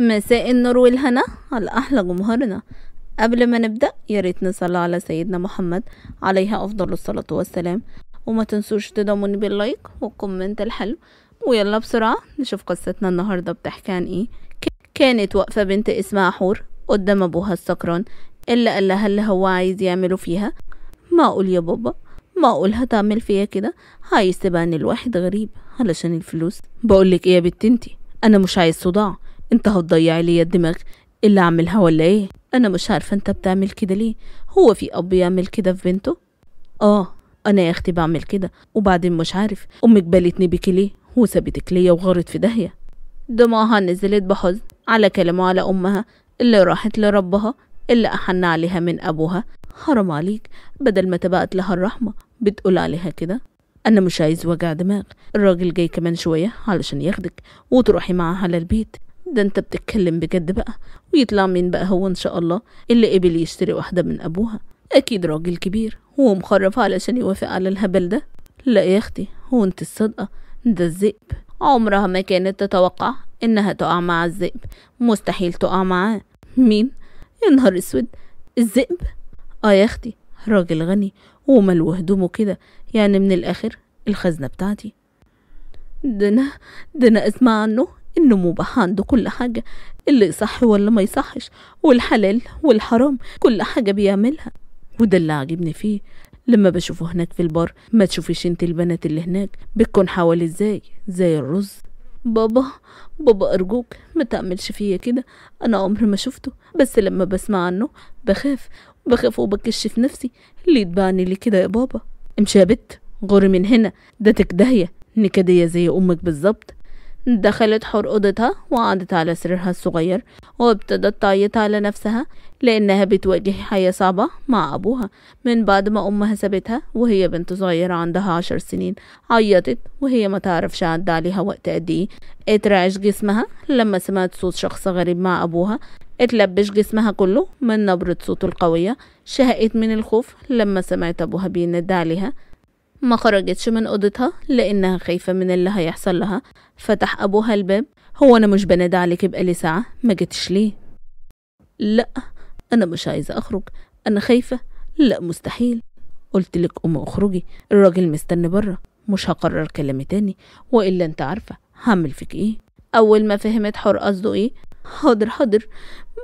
مساء النور والهنا على أحلى جمهورنا قبل ما نبدأ يا ريت نصلي على سيدنا محمد عليها أفضل الصلاة والسلام وما تنسوش تضموني باللايك والكومنت الحلو ويلا بسرعة نشوف قصتنا النهاردة بتحكي عن ايه كانت واقفة بنت اسمها حور قدام أبوها السكران اللي قال لها اللي هو عايز يعمله فيها معقول يا بابا معقول هتعمل فيا كده عايز تبان الواحد غريب علشان الفلوس بقولك ايه يا بنت انتي انا مش عايز صداع انت هتضيع لي الدماغ اللي عاملها ولا ايه انا مش عارفه انت بتعمل كده ليه هو في اب يعمل كده في بنته اه انا يا اختي بعمل كده وبعدين مش عارف امك بالتني بيكي ليه وسابتك ليا وغارت في داهيه دموعها نزلت بحزن على كلامه على امها اللي راحت لربها اللي احن عليها من ابوها حرام عليك بدل ما تبقت لها الرحمه بتقول عليها كده انا مش عايز وجع دماغ الراجل جاي كمان شويه علشان ياخدك وتروحي معاه على البيت ده انت بتتكلم بجد بقى ويطلع مين بقى هو ان شاء الله اللي قبل يشتري واحدة من ابوها اكيد راجل كبير هو مخرف علشان يوافق على الهبل ده لا يا اختي هو انت الصدقة ده الذئب عمرها ما كانت تتوقع انها تقع مع الذئب مستحيل تقع معاه مين يا نهار اسود الذئب اه يا اختي راجل غني ومال هدومه كده يعني من الاخر الخزنة بتاعتي ده انا ده انا اسمع عنه النمو عنده كل حاجة اللي يصح واللي ما يصحش والحلال والحرام كل حاجة بيعملها وده اللي عاجبني فيه لما بشوفه هناك في البر ما تشوفيش انت البنات اللي هناك بتكون حوالي ازاي زي الرز بابا بابا أرجوك ما تعملش فيا كده أنا عمري ما شفته بس لما بسمع عنه بخاف بخاف وبكش في نفسي اللي يتبعني ليه كده يا بابا امشي يا بت غوري من هنا ده تكدهية نكدية زي أمك بالظبط دخلت حور أوضتها وقعدت على سريرها الصغير وابتدت تعيط على نفسها لأنها بتواجه حياة صعبة مع أبوها من بعد ما أمها سابتها وهي بنت صغيرة عندها عشر سنين عيطت وهي ما تعرفش عدى عليها وقت قد إيه اترعش جسمها لما سمعت صوت شخص غريب مع أبوها اتلبش جسمها كله من نبرة صوته القوية شهقت من الخوف لما سمعت أبوها بينادي عليها ما خرجتش من أوضتها لأنها خايفة من اللي هيحصل لها فتح أبوها الباب هو أنا مش بنادى عليك بقالي ساعة ما جتش ليه لأ أنا مش عايزة أخرج أنا خايفة لأ مستحيل قلت لك ام اخرجي الراجل مستني بره مش هقرر كلامي تاني وإلا أنت عارفة هعمل فيك إيه أول ما فهمت حور قصده إيه حاضر حاضر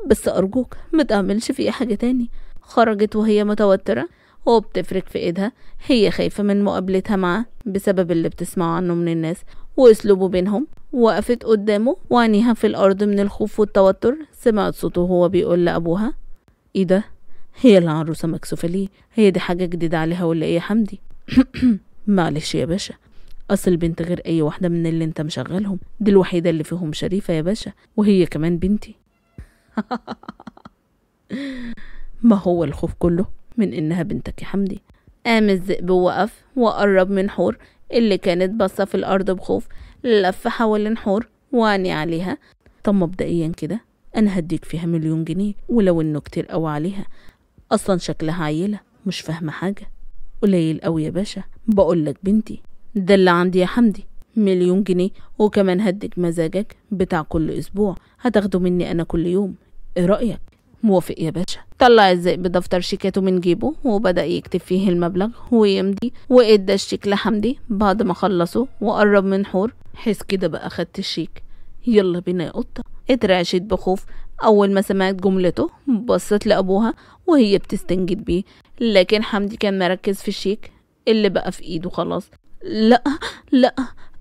بس أرجوك ما تعملش فيه حاجة تاني خرجت وهي متوترة وبتفرك في ايدها هي خايفة من مقابلتها معاه بسبب اللي بتسمعه عنه من الناس واسلوبه بينهم وقفت قدامه وعينيها في الارض من الخوف والتوتر سمعت صوته وهو بيقول لابوها ايه ده هي العروسة مكسوفة ليه هي دي حاجة جديدة عليها ولا ايه يا حمدي معلش يا باشا أصل البنت غير أي واحدة من اللي أنت مشغلهم دي الوحيدة اللي فيهم شريفة يا باشا وهي كمان بنتي ما هو الخوف كله من إنها بنتك يا حمدي قام الذئب ووقف وقرب من حور اللي كانت باصة في الأرض بخوف لف حوالين حور وعني عليها طب مبدئيا كده أنا هديك فيها مليون جنيه ولو إنه كتير أوي عليها أصلا شكلها عيلة مش فاهمة حاجة قليل أوي يا باشا بقولك بنتي ده اللي عندي يا حمدي مليون جنيه وكمان هديك مزاجك بتاع كل أسبوع هتاخده مني أنا كل يوم إيه رأيك موافق يا باشا طلع الزئ دفتر شيكاته من جيبه وبدأ يكتب فيه المبلغ ويمضي وإدى الشيك لحمدي بعد ما خلصه وقرب من حور حس كده بقى خدت الشيك يلا بينا يا قطة اترعشت بخوف أول ما سمعت جملته بصت لأبوها وهي بتستنجد بيه لكن حمدي كان مركز في الشيك اللي بقى في إيده خلاص لأ لأ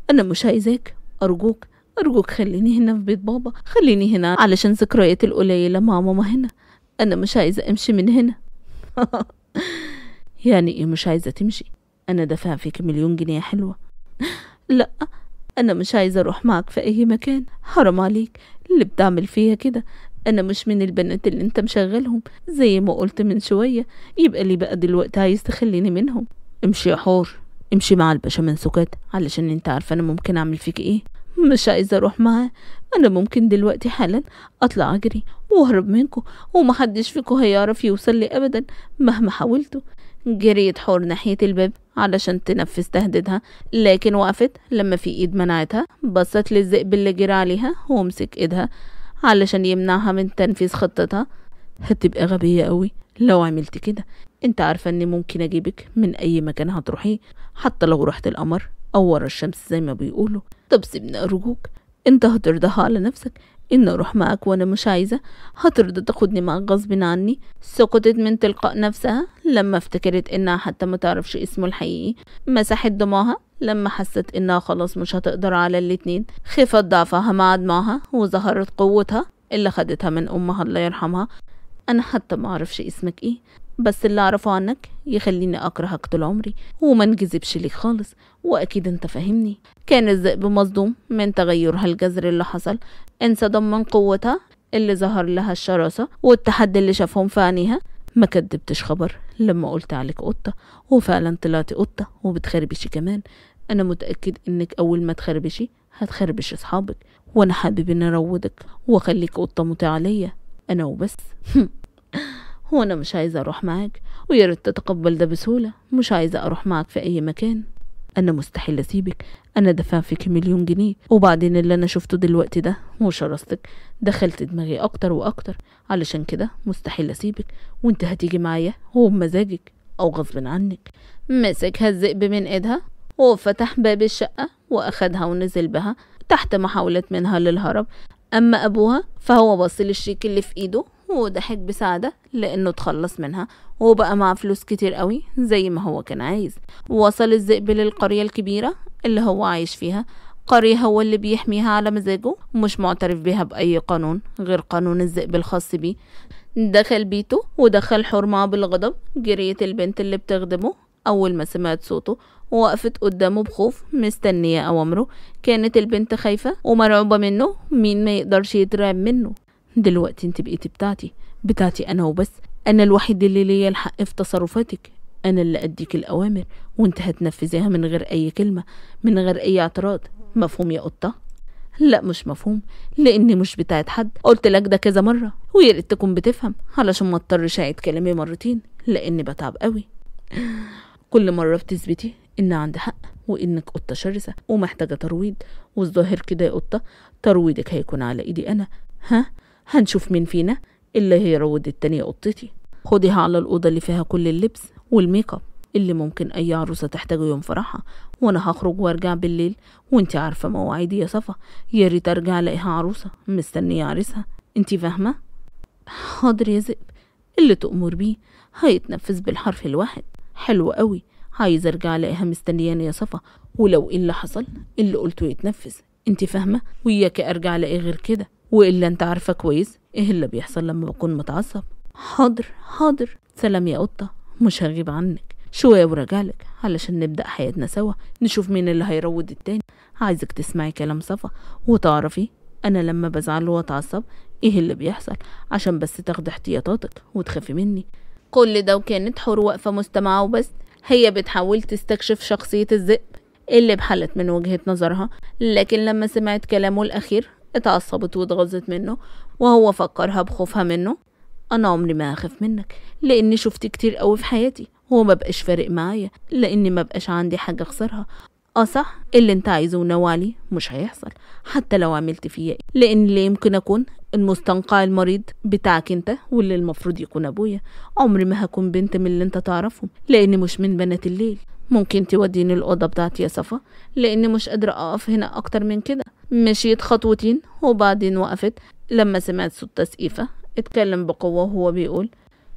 أنا مش عايزاك أرجوك أرجوك خليني هنا في بيت بابا خليني هنا علشان ذكرياتي القليلة مع ماما هنا أنا مش عايزة أمشي من هنا يعني إيه مش عايزة تمشي أنا دافع فيك مليون جنيه حلوة لأ أنا مش عايزة أروح معاك في أي مكان حرام عليك اللي بتعمل فيها كده أنا مش من البنات اللي أنت مشغلهم زي ما قلت من شوية يبقى لي بقى دلوقتي عايز تخليني منهم امشي يا حور امشي مع الباشا سكات علشان انت عارفة أنا ممكن أعمل فيك إيه مش عايزة أروح معاه أنا ممكن دلوقتي حالا أطلع أجري وأهرب منكو ومحدش فيكو هيعرف يوصل لي أبدا مهما حاولتوا جريت حور ناحية الباب علشان تنفذ تهديدها لكن وقفت لما في إيد منعتها بصت للذئب اللي جرى عليها ومسك إيدها علشان يمنعها من تنفيذ خطتها هتبقى غبية قوي لو عملت كده انت عارفة اني ممكن اجيبك من اي مكان هتروحيه حتى لو رحت القمر او ورا الشمس زي ما بيقولوا طب سيبنا أرجوك أنت هترضاها على نفسك إن أروح معاك وأنا مش عايزة هترضى تاخدني معاك غصب عني سقطت من تلقاء نفسها لما افتكرت إنها حتى ما تعرفش اسمه الحقيقي مسحت دموعها لما حست إنها خلاص مش هتقدر على الاتنين خفت ضعفها مع دموعها وظهرت قوتها اللي خدتها من أمها الله يرحمها أنا حتى ما أعرفش اسمك إيه بس اللي اعرفه عنك يخليني اكرهك طول عمري وما انجذبش ليك خالص واكيد انت فاهمني كان الذئب مصدوم من تغيرها الجذري اللي حصل انصدم من قوتها اللي ظهر لها الشراسة والتحدي اللي شافهم في عينيها ما كدبتش خبر لما قلت عليك قطة وفعلا طلعتي قطة وبتخربشي كمان أنا متأكد إنك أول ما تخربشي هتخربش أصحابك وأنا حابب إن أروضك وأخليك قطة متعالية أنا وبس وأنا مش عايزة أروح معاك وياريت تتقبل ده بسهولة مش عايزة أروح معاك في أي مكان أنا مستحيل أسيبك أنا دافع فيك مليون جنيه وبعدين اللي أنا شفته دلوقتي ده وشرستك دخلت دماغي أكتر وأكتر علشان كده مستحيل أسيبك وأنت هتيجي معايا هو بمزاجك أو غصب عنك مسكها الذئب من إيدها وفتح باب الشقة وأخدها ونزل بها تحت محاولات منها للهرب أما أبوها فهو بص للشيك اللي في إيده وضحك بسعادة لأنه تخلص منها وبقى معاه فلوس كتير قوي زي ما هو كان عايز وصل الذئب للقرية الكبيرة اللي هو عايش فيها قرية هو اللي بيحميها على مزاجه ومش معترف بيها بأي قانون غير قانون الذئب الخاص بيه دخل بيته ودخل حرمة بالغضب جريت البنت اللي بتخدمه أول ما سمعت صوته وقفت قدامه بخوف مستنية أوامره كانت البنت خايفة ومرعوبة منه مين ما يقدرش يترعب منه دلوقتي انت بقيتي بتاعتي بتاعتي انا وبس انا الوحيد اللي ليا الحق في تصرفاتك انا اللي اديك الاوامر وانت هتنفذيها من غير اي كلمه من غير اي اعتراض مفهوم يا قطه لا مش مفهوم لاني مش بتاعت حد قلت لك ده كذا مره ويا ريت تكون بتفهم علشان ما اضطرش اعيد كلامي مرتين لاني بتعب قوي كل مره بتثبتي ان عندي حق وانك قطه شرسه ومحتاجه ترويض والظاهر كده يا قطه ترويضك هيكون على ايدي انا ها هنشوف مين فينا اللي هيروض التانية قطتي خديها على الأوضة اللي فيها كل اللبس والميك اب اللي ممكن أي عروسة تحتاجه يوم فرحها وأنا هخرج وأرجع بالليل وأنت عارفة مواعيدي يا صفا يا ريت أرجع ألاقيها عروسة مستنية عريسها أنت فاهمة؟ حاضر يا ذئب اللي تأمر بيه هيتنفذ بالحرف الواحد حلو قوي عايز أرجع ألاقيها مستنياني يا صفا ولو إيه اللي حصل اللي قلته يتنفذ أنت فاهمة؟ وياك أرجع ألاقي غير كده وإلا أنت عارفة كويس إيه اللي بيحصل لما بكون متعصب حاضر حاضر سلام يا قطة مش هغيب عنك شوية وراجعلك علشان نبدأ حياتنا سوا نشوف مين اللي هيروض التاني عايزك تسمعي كلام صفا وتعرفي أنا لما بزعل وأتعصب إيه اللي بيحصل عشان بس تاخدي احتياطاتك وتخافي مني كل ده وكانت حور واقفة مستمعة وبس هي بتحاول تستكشف شخصية الذئب اللي بحلت من وجهة نظرها لكن لما سمعت كلامه الأخير اتعصبت واتغاظت منه وهو فكرها بخوفها منه انا عمري ما هخاف منك لاني شفت كتير قوي في حياتي هو ما بقاش فارق معايا لاني ما بقاش عندي حاجه اخسرها اه صح اللي انت عايزه ونوالي مش هيحصل حتى لو عملت فيا إيه. لان اللي يمكن اكون المستنقع المريض بتاعك انت واللي المفروض يكون ابويا عمري ما هكون بنت من اللي انت تعرفهم لاني مش من بنات الليل ممكن توديني الأوضة بتاعتي يا صفا لأني مش قادرة أقف هنا أكتر من كده مشيت خطوتين وبعدين وقفت لما سمعت صوت تسقيفة اتكلم بقوة وهو بيقول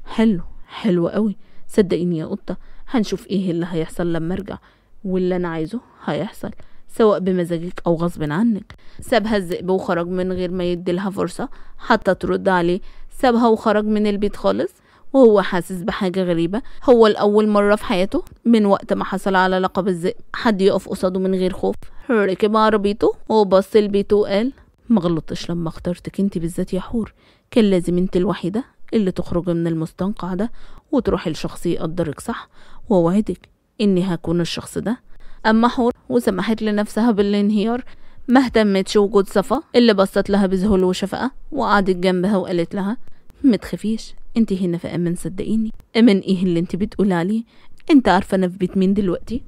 حلو حلو قوي صدقيني يا قطة هنشوف ايه اللي هيحصل لما ارجع واللي انا عايزه هيحصل سواء بمزاجك او غصب عنك سابها الذئب وخرج من غير ما يدي لها فرصة حتى ترد عليه سابها وخرج من البيت خالص وهو حاسس بحاجة غريبة هو لأول مرة في حياته من وقت ما حصل على لقب الذئب حد يقف قصاده من غير خوف ركب عربيته وبص لبيته وقال مغلطتش لما اخترتك انت بالذات يا حور كان لازم انت الوحيدة اللي تخرجي من المستنقع ده وتروحي لشخص يقدرك صح ووعدك اني هكون الشخص ده اما حور وسمحت لنفسها بالانهيار ما اهتمتش وجود صفا اللي بصت لها بذهول وشفقة وقعدت جنبها وقالت لها متخفيش انت هنا في امان صدقيني امان ايه اللي انت بتقول عليه انت عارفه انا في بيت مين دلوقتي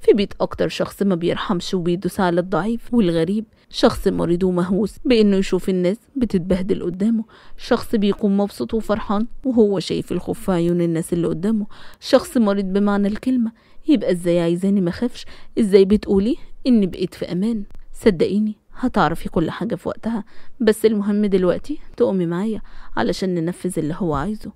في بيت اكتر شخص ما بيرحمش وبيدوس على الضعيف والغريب شخص مريض ومهووس بانه يشوف الناس بتتبهدل قدامه شخص بيقوم مبسوط وفرحان وهو شايف الخوف في عيون الناس اللي قدامه شخص مريض بمعنى الكلمه يبقى ازاي عايزاني مخافش ازاي بتقولي اني بقيت في امان صدقيني هتعرفي كل حاجة في وقتها بس المهم دلوقتي تقومي معايا علشان ننفذ اللي هو عايزه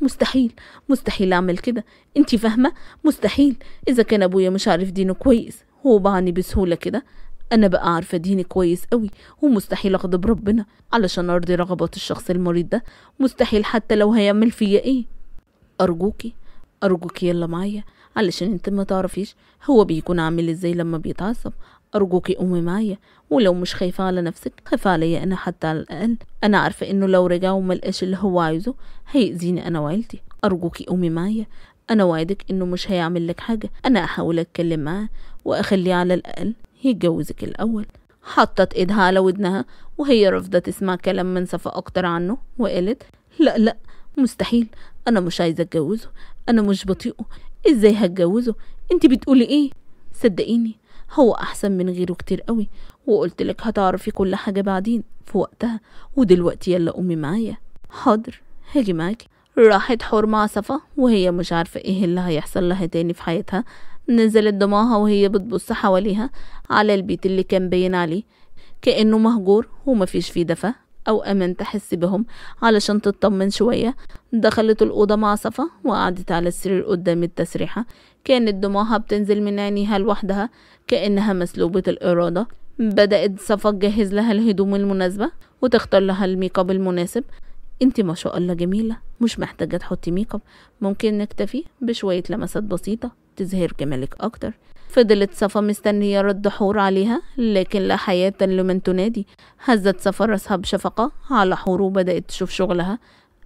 مستحيل مستحيل اعمل كده انتي فاهمة مستحيل اذا كان ابويا مش عارف دينه كويس وبعني بسهولة كده انا بقى عارفة ديني كويس قوي ومستحيل اغضب ربنا علشان ارضي رغبات الشخص المريض ده مستحيل حتى لو هيعمل فيا ايه ارجوكي ارجوكي يلا معايا علشان انت ما تعرفيش هو بيكون عامل ازاي لما بيتعصب أرجوك أمي معايا ولو مش خايفة على نفسك خايفة عليا أنا حتى على الأقل أنا عارفة إنه لو رجع وملقاش اللي هو عايزه هيأذيني أنا وعيلتي أرجوك أمي معايا أنا وعدك إنه مش هيعمل لك حاجة أنا أحاول أتكلم معاه وأخليه على الأقل يتجوزك الأول حطت إيدها على ودنها وهي رافضة تسمع كلام من صفاء أكتر عنه وقالت لا لا مستحيل أنا مش عايزة أتجوزه أنا مش بطيقه إزاي هتجوزه أنت بتقولي إيه صدقيني هو أحسن من غيره كتير قوي وقلت لك هتعرفي كل حاجة بعدين في وقتها ودلوقتي يلا أمي معايا حاضر هاجي معاكي راحت حرمة صفا وهي مش عارفة ايه اللي هيحصل لها تاني في حياتها نزلت دماها وهي بتبص حواليها على البيت اللي كان باين عليه كأنه مهجور ومفيش فيه دفا أو أمن تحس بهم علشان تطمن شوية دخلت الأوضة مع صفا وقعدت على السرير قدام التسريحة كانت دموعها بتنزل من عينيها لوحدها كأنها مسلوبة الإرادة بدأت صفا تجهز لها الهدوم المناسبة وتختار لها الميك اب المناسب انت ما شاء الله جميلة مش محتاجة تحطي ميك اب ممكن نكتفي بشوية لمسات بسيطة تظهر جمالك أكتر فضلت صفا مستنية رد حور عليها لكن لا حياة لمن تنادي هزت صفا راسها بشفقة على حور وبدأت تشوف شغلها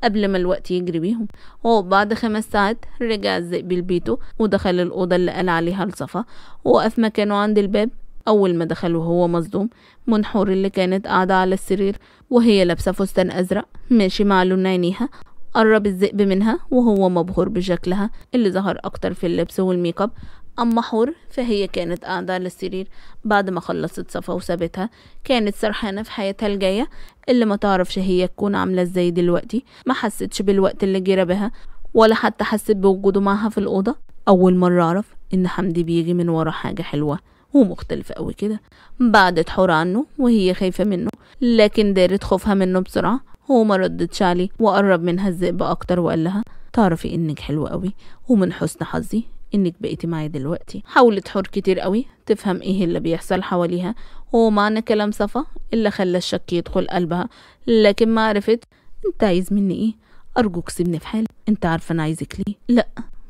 قبل ما الوقت يجري بيهم وبعد خمس ساعات رجع الذئب لبيته ودخل الأوضة اللي قال عليها لصفا وقف مكانه عند الباب أول ما دخل وهو مصدوم من حور اللي كانت قاعدة على السرير وهي لابسة فستان أزرق ماشي مع لون عينيها قرب الذئب منها وهو مبهور بشكلها اللي ظهر أكتر في اللبس والميك اب أما حور فهي كانت قاعدة على السرير بعد ما خلصت صفا وسابتها كانت سرحانة في حياتها الجاية اللي ما تعرفش هي تكون عاملة ازاي دلوقتي ما حستش بالوقت اللي جرى بها ولا حتى حست بوجوده معها في الأوضة أول مرة أعرف إن حمدي بيجي من ورا حاجة حلوة ومختلفة أوي كده بعدت حور عنه وهي خايفة منه لكن دارت خوفها منه بسرعة هو ما ردتش عليه وقرب منها الذئب أكتر وقال لها تعرفي إنك حلوة أوي ومن حسن حظي انك بقيتي معايا دلوقتي حاولت تحور كتير قوي تفهم ايه اللي بيحصل حواليها ومعنى كلام صفا اللي خلى الشك يدخل قلبها لكن ما عرفت انت عايز مني ايه ارجوك سيبني في حالي انت عارفه انا عايزك ليه لا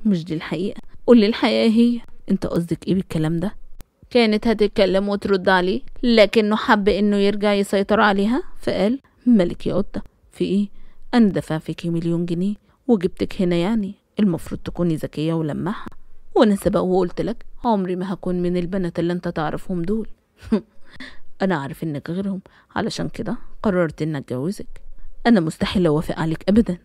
مش دي الحقيقه قولي الحقيقه هي انت قصدك ايه بالكلام ده كانت هتتكلم وترد عليه لكنه حب انه يرجع يسيطر عليها فقال ملك يا قطة في ايه انا دفع فيكي مليون جنيه وجبتك هنا يعني المفروض تكوني ذكية ولمحة وانا سبق وقلت لك عمري ما هكون من البنات اللي انت تعرفهم دول انا عارف انك غيرهم علشان كده قررت ان اتجوزك انا مستحيل اوافق عليك ابدا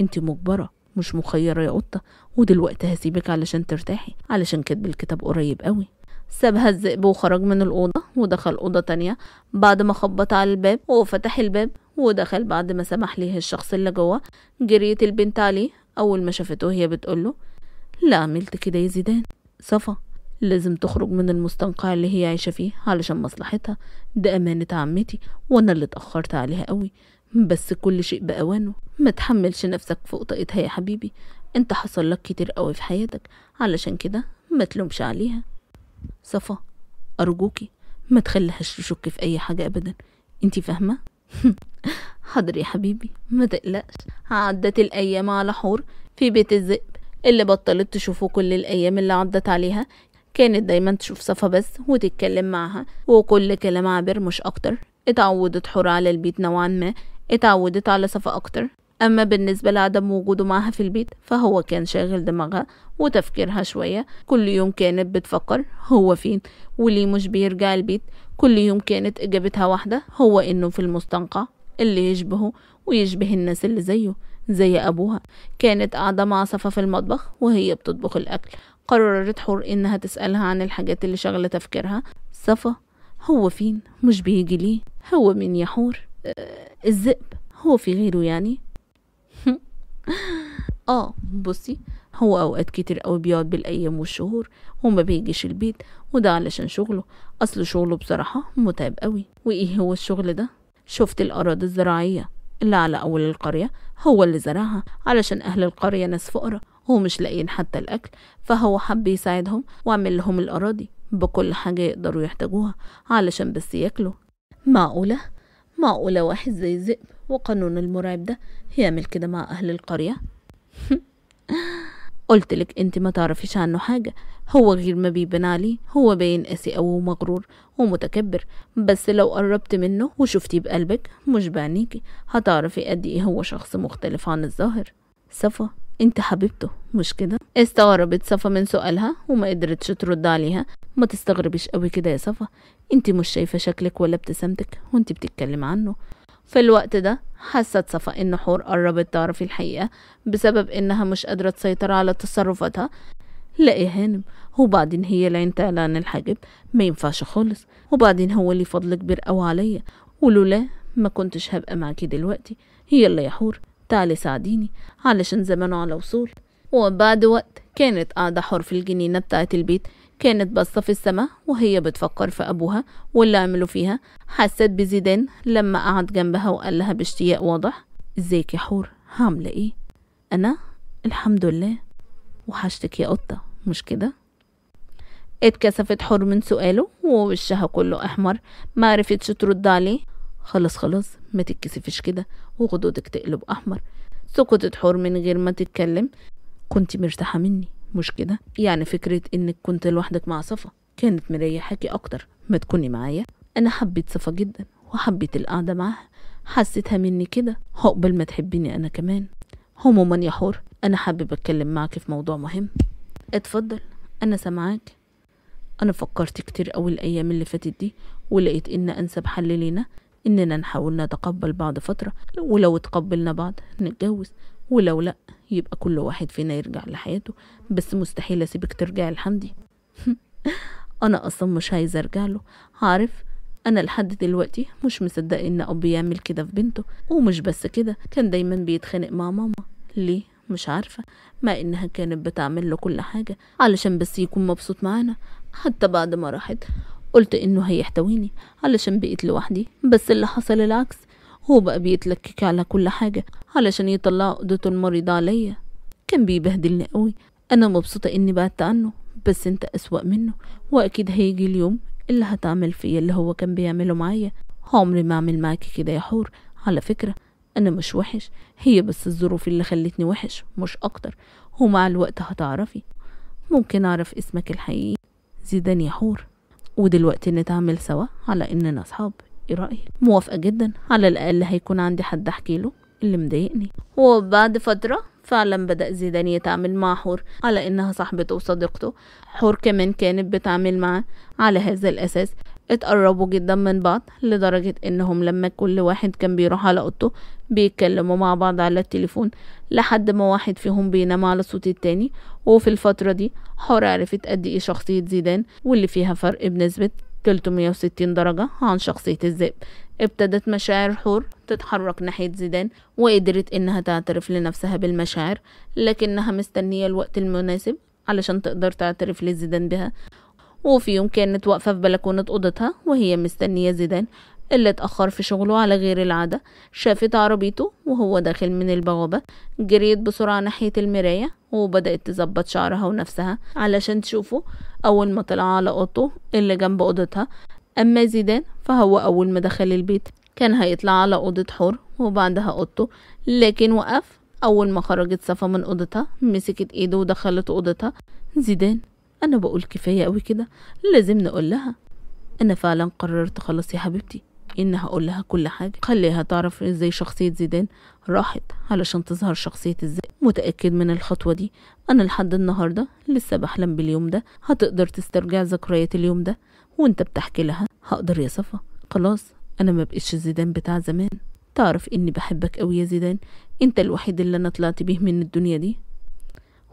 انت مجبره مش مخيره يا قطه ودلوقتي هسيبك علشان ترتاحي علشان كاتب الكتاب قريب قوي سابها الذئب وخرج من الأوضة ودخل أوضة تانية بعد ما خبط على الباب وفتح الباب ودخل بعد ما سمح ليه الشخص اللي جوه جريت البنت عليه أول ما شافته هي بتقوله لا عملت كده يا زيدان صفا لازم تخرج من المستنقع اللي هي عايشة فيه علشان مصلحتها ده أمانة عمتي وأنا اللي اتأخرت عليها قوي بس كل شيء بأوانه ما تحملش نفسك فوق طاقتها يا حبيبي انت حصل لك كتير قوي في حياتك علشان كده ما تلومش عليها صفا أرجوكي ما تخليهاش تشك في أي حاجة أبدا انت فاهمة؟ حاضر يا حبيبي ما تقلقش عدت الأيام على حور في بيت الذئب اللي بطلت تشوفه كل الأيام اللي عدت عليها كانت دايما تشوف صفا بس وتتكلم معها وكل كلام عابر مش أكتر اتعودت حرة على البيت نوعا ما اتعودت على صفا أكتر أما بالنسبة لعدم وجوده معها في البيت فهو كان شاغل دماغها وتفكيرها شوية كل يوم كانت بتفكر هو فين وليه مش بيرجع البيت كل يوم كانت إجابتها واحدة هو إنه في المستنقع اللي يشبهه ويشبه الناس اللي زيه زي أبوها كانت قاعدة مع صفا في المطبخ وهي بتطبخ الأكل قررت حور إنها تسألها عن الحاجات اللي شغلة تفكيرها صفا هو فين مش بيجي ليه هو مين يا حور أه الذئب هو في غيره يعني اه بصي هو اوقات كتير قوي بيقعد بالايام والشهور وما بيجيش البيت وده علشان شغله اصل شغله بصراحه متعب قوي وايه هو الشغل ده شفت الاراضي الزراعيه اللي على أول القرية هو اللي زرعها علشان أهل القرية ناس فقراء ومش لاقيين حتى الأكل فهو حب يساعدهم وعمل لهم الأراضي بكل حاجة يقدروا يحتاجوها علشان بس ياكلوا معقولة؟ معقولة واحد زي الذئب وقانون المرعب ده يعمل كده مع أهل القرية؟ قلت لك انت ما تعرفيش عنه حاجة هو غير ما بيبنالي هو باين قاسي أوي ومغرور ومتكبر بس لو قربت منه وشفتي بقلبك مش بعينيكي هتعرفي قد ايه هو شخص مختلف عن الظاهر صفا انت حبيبته مش كده استغربت صفا من سؤالها وما قدرتش ترد عليها ما تستغربيش قوي كده يا صفا انت مش شايفه شكلك ولا ابتسامتك وانت بتتكلم عنه في الوقت ده حست صفاء إن حور قربت تعرف الحقيقة بسبب إنها مش قادرة تسيطر على تصرفاتها لقي هانم وبعدين هي العين تعلى الحاجب ما ينفعش خالص وبعدين هو ليه فضل كبير أو عليا ولولا ما كنتش هبقى معاكي دلوقتي يلا يا حور تعالي ساعديني علشان زمانه على وصول وبعد وقت كانت قاعدة حور في الجنينة بتاعة البيت كانت باصة في السماء وهي بتفكر في أبوها واللي عمله فيها حست بزيدان لما قعد جنبها وقالها باشتياق واضح ازيك يا حور عاملة ايه أنا الحمد لله وحشتك يا قطة مش كده اتكسفت حور من سؤاله ووشها كله أحمر ما عرفتش ترد عليه خلاص خلاص ما تتكسفش كده وغدودك تقلب أحمر سكتت حور من غير ما تتكلم كنت مرتاحة مني مش كده يعني فكرة انك كنت لوحدك مع صفا كانت مريحاكي اكتر ما تكوني معايا انا حبيت صفا جدا وحبيت القعدة معاها حسيتها مني كده عقبال ما تحبيني انا كمان عموما يا حور انا حابب اتكلم معاك في موضوع مهم اتفضل انا سامعاك انا فكرت كتير اوي الايام اللي فاتت دي ولقيت ان انسب حل لينا اننا نحاول نتقبل بعض فتره ولو اتقبلنا بعض نتجوز ولو لأ يبقى كل واحد فينا يرجع لحياته بس مستحيل أسيبك ترجعي لحمدي أنا أصلا مش عايزة أرجعله عارف أنا لحد دلوقتي مش مصدق إن أب يعمل كده في بنته ومش بس كده كان دايما بيتخانق مع ماما ليه مش عارفة مع إنها كانت بتعمل له كل حاجة علشان بس يكون مبسوط معانا حتى بعد ما راحت قلت إنه هيحتويني علشان بقيت لوحدي بس اللي حصل العكس هو بقى بيتلكك على كل حاجة علشان يطلع عقدته المريضة عليا كان بيبهدلني قوي أنا مبسوطة إني بعدت عنه بس أنت أسوأ منه وأكيد هيجي اليوم اللي هتعمل فيا اللي هو كان بيعمله معايا عمري ما أعمل معاكي كده يا حور على فكرة أنا مش وحش هي بس الظروف اللي خلتني وحش مش أكتر ومع الوقت هتعرفي ممكن أعرف اسمك الحقيقي زيدان يا حور ودلوقتي نتعامل سوا على إننا أصحاب ايه رايك موافقه جدا على الاقل هيكون عندي حد احكي له اللي مضايقني وبعد فتره فعلا بدأ زيدان يتعامل مع حور على إنها صاحبته وصديقته حور كمان كانت بتعامل معاه على هذا الأساس اتقربوا جدا من بعض لدرجة إنهم لما كل واحد كان بيروح على أوضته بيتكلموا مع بعض على التليفون لحد ما واحد فيهم بينام على صوت التاني وفي الفترة دي حور عرفت قد إيه شخصية زيدان واللي فيها فرق بنسبة 360 درجة عن شخصية الذئب ابتدت مشاعر حور تتحرك ناحية زيدان وقدرت إنها تعترف لنفسها بالمشاعر لكنها مستنية الوقت المناسب علشان تقدر تعترف لزيدان بها وفي يوم كانت واقفة في بلكونة أوضتها وهي مستنية زيدان اللي اتأخر في شغله على غير العادة شافت عربيته وهو داخل من البوابة جريت بسرعة ناحية المراية وبدأت تظبط شعرها ونفسها علشان تشوفه أول ما طلع على أوضته اللي جنب أوضتها أما زيدان فهو أول ما دخل البيت كان هيطلع على أوضة حور وبعدها أوضته لكن وقف أول ما خرجت صفا من أوضتها مسكت إيده ودخلت أوضتها زيدان أنا بقول كفاية أوي كده لازم نقول لها أنا فعلا قررت خلاص يا حبيبتي إن هقول لها كل حاجة خليها تعرف إزاي شخصية زيدان راحت علشان تظهر شخصية إزاي متأكد من الخطوة دي أنا لحد النهاردة لسه بحلم باليوم ده هتقدر تسترجع ذكريات اليوم ده وإنت بتحكي لها هقدر يا صفا خلاص أنا ما بقيتش زيدان بتاع زمان تعرف إني بحبك أوي يا زيدان إنت الوحيد اللي أنا طلعت بيه من الدنيا دي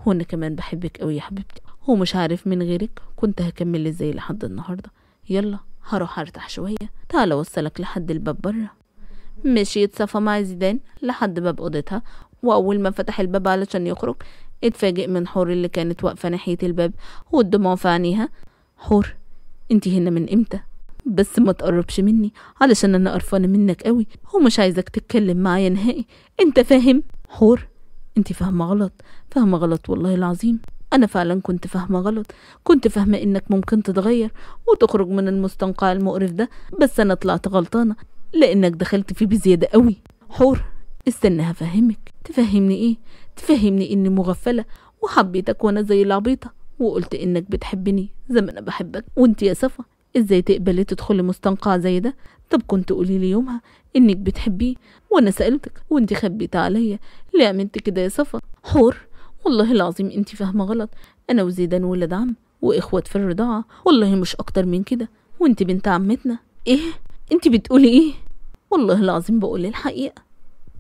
وأنا كمان بحبك أوي يا حبيبتي ومش عارف من غيرك كنت هكمل إزاي لحد النهارده يلا هروح أرتاح شوية تعال أوصلك لحد الباب برا مشيت صفا مع زيدان لحد باب أوضتها وأول ما فتح الباب علشان يخرج اتفاجئ من حور اللي كانت واقفة ناحية الباب والدموع في عينيها حور انتي هنا من امتى بس ما تقربش مني علشان انا قرفانة منك قوي ومش عايزك تتكلم معايا نهائي انت فاهم حور انت فاهمة غلط فاهمة غلط والله العظيم أنا فعلا كنت فاهمة غلط كنت فاهمة إنك ممكن تتغير وتخرج من المستنقع المقرف ده بس أنا طلعت غلطانة لأنك دخلت فيه بزيادة قوي حور استنى هفهمك تفهمني إيه؟ تفهمني إني مغفلة وحبيتك وأنا زي العبيطة وقلت إنك بتحبني زي ما أنا بحبك وأنت يا صفا إزاي تقبلي تدخلي مستنقع زي ده؟ طب كنت قولي لي يومها إنك بتحبيه وأنا سألتك وأنت خبيت عليا ليه عملت كده يا صفا؟ حور والله العظيم انت فاهمة غلط أنا وزيدان ولاد عم وإخوات في الرضاعة والله مش أكتر من كده وانت بنت عمتنا إيه انت بتقولي إيه والله العظيم بقول الحقيقة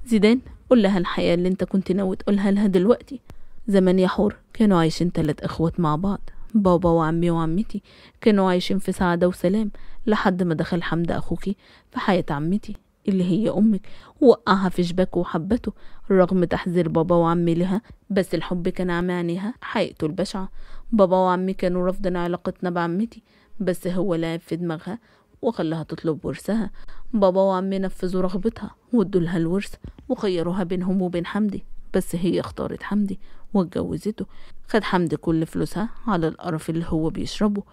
زيدان قول لها الحقيقة اللي انت كنت ناوي تقولها لها دلوقتي زمان يا حور كانوا عايشين تلات إخوات مع بعض بابا وعمي وعمتي كانوا عايشين في سعادة وسلام لحد ما دخل حمد أخوكي في حياة عمتي اللي هي أمك وقعها في شباكه وحبته رغم تحذير بابا وعمي لها بس الحب كان عمانها حقيقته البشعة بابا وعمي كانوا رافضين علاقتنا بعمتي بس هو لعب في دماغها وخلاها تطلب ورثها بابا وعمي نفذوا رغبتها وادولها الورث وخيروها بينهم وبين حمدي بس هي اختارت حمدي واتجوزته خد حمدي كل فلوسها على القرف اللي هو بيشربه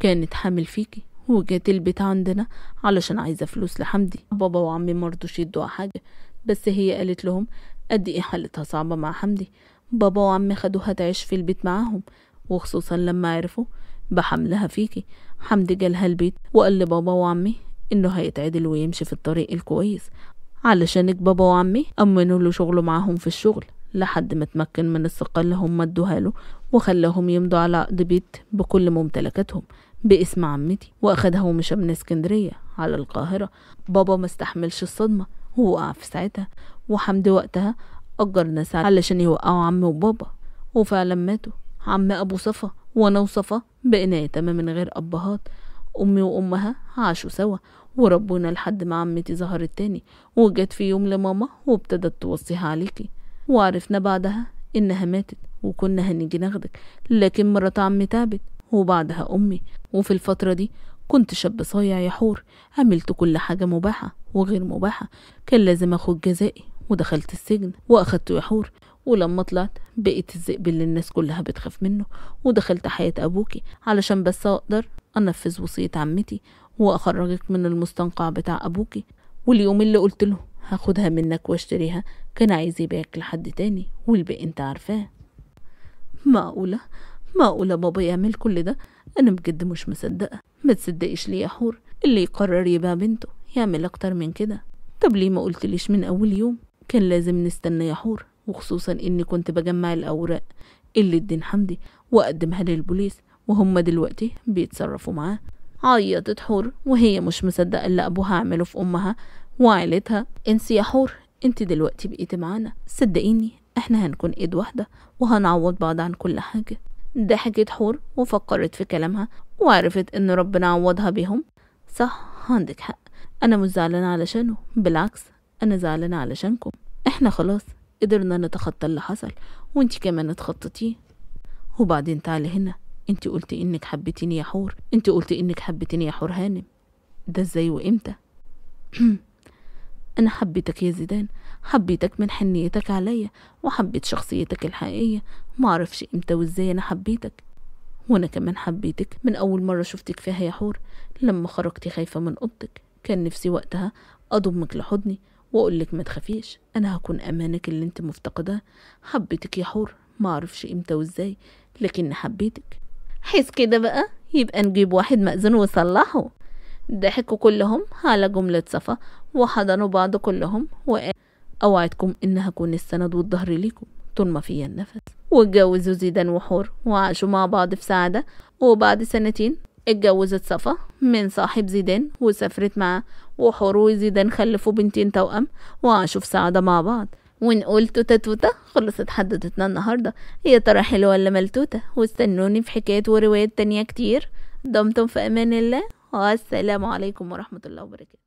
كانت حامل فيكي وجات البيت عندنا علشان عايزة فلوس لحمدي بابا وعمي مرضوش يدوها حاجة بس هي قالت لهم قد ايه حالتها صعبة مع حمدي بابا وعمي خدوها تعيش في البيت معاهم وخصوصا لما عرفوا بحملها فيكي حمدي جالها البيت وقال لبابا وعمي انه هيتعدل ويمشي في الطريق الكويس علشانك بابا وعمي أمنوا له شغله معاهم في الشغل لحد ما اتمكن من الثقة اللي هم ادوها له وخلاهم يمضوا على عقد بيت بكل ممتلكاتهم باسم عمتي واخدها ومشى من اسكندرية على القاهرة بابا ما استحملش الصدمة ووقع في ساعتها وحمد وقتها أجر ناس علشان يوقعوا عم وبابا وفعلا ماتوا عم أبو صفا وأنا وصفا بقينا يتامى من غير أبهات أمي وأمها عاشوا سوا وربونا لحد ما عمتي ظهرت تاني وجت في يوم لماما وابتدت توصيها عليكي وعرفنا بعدها إنها ماتت وكنا هنيجي ناخدك لكن مرات عمي تعبت وبعدها أمي وفي الفترة دي كنت شاب صايع يا حور عملت كل حاجة مباحة وغير مباحة كان لازم أخد جزائي ودخلت السجن وأخدته يا حور ولما طلعت بقيت الذئب اللي الناس كلها بتخاف منه ودخلت حياة أبوكي علشان بس أقدر أنفذ وصية عمتي وأخرجك من المستنقع بتاع أبوكي واليوم اللي قلت له هاخدها منك واشتريها كان عايز يبيعك لحد تاني والباقي انت عارفاه معقولة معقولة بابا يعمل كل ده أنا بجد مش مصدقة ما تصدقيش ليه يا حور اللي يقرر يبقى بنته يعمل أكتر من كده طب ليه ما قلتليش من أول يوم كان لازم نستنى يا حور وخصوصا إني كنت بجمع الأوراق اللي الدين حمدي وأقدمها للبوليس وهم دلوقتي بيتصرفوا معاه عيطت حور وهي مش مصدقة اللي أبوها عمله في أمها وعيلتها انسي يا حور انت دلوقتي بقيتي معانا صدقيني احنا هنكون ايد واحدة وهنعوض بعض عن كل حاجة ضحكت حور وفكرت في كلامها وعرفت إن ربنا عوضها بيهم صح عندك حق أنا مش زعلانة علشانه بالعكس أنا زعلانة علشانكم إحنا خلاص قدرنا نتخطى اللي حصل وانتي كمان اتخطيتيه وبعدين تعالي هنا انتي قلتي انك حبيتيني يا حور انتي قلتي انك حبيتيني يا حور هانم ده ازاي وامتى انا حبيتك يا زيدان حبيتك من حنيتك عليا وحبيت شخصيتك الحقيقية معرفش امتى وازاي انا حبيتك وانا كمان حبيتك من اول مرة شفتك فيها يا حور لما خرجتي خايفة من اوضتك كان نفسي وقتها اضمك لحضني واقولك ما تخافيش انا هكون امانك اللي انت مفتقداه حبيتك يا حور معرفش امتى وازاي لكن حبيتك حس كده بقى يبقى نجيب واحد مأذون وصلحه ضحكوا كلهم على جملة صفا وحضنوا بعض كلهم وقال أوعدكم إن هكون السند والظهر ليكم طول ما فيا النفس واتجوزوا زيدان وحور وعاشوا مع بعض في سعادة وبعد سنتين اتجوزت صفا من صاحب زيدان وسافرت معاه وحور وزيدان خلفوا بنتين توأم وعاشوا في سعادة مع بعض ونقول توتة توتة خلصت حددتنا النهاردة يا ترى حلوة ولا ملتوتة واستنوني في حكايات وروايات تانية كتير دمتم في أمان الله والسلام عليكم ورحمة الله وبركاته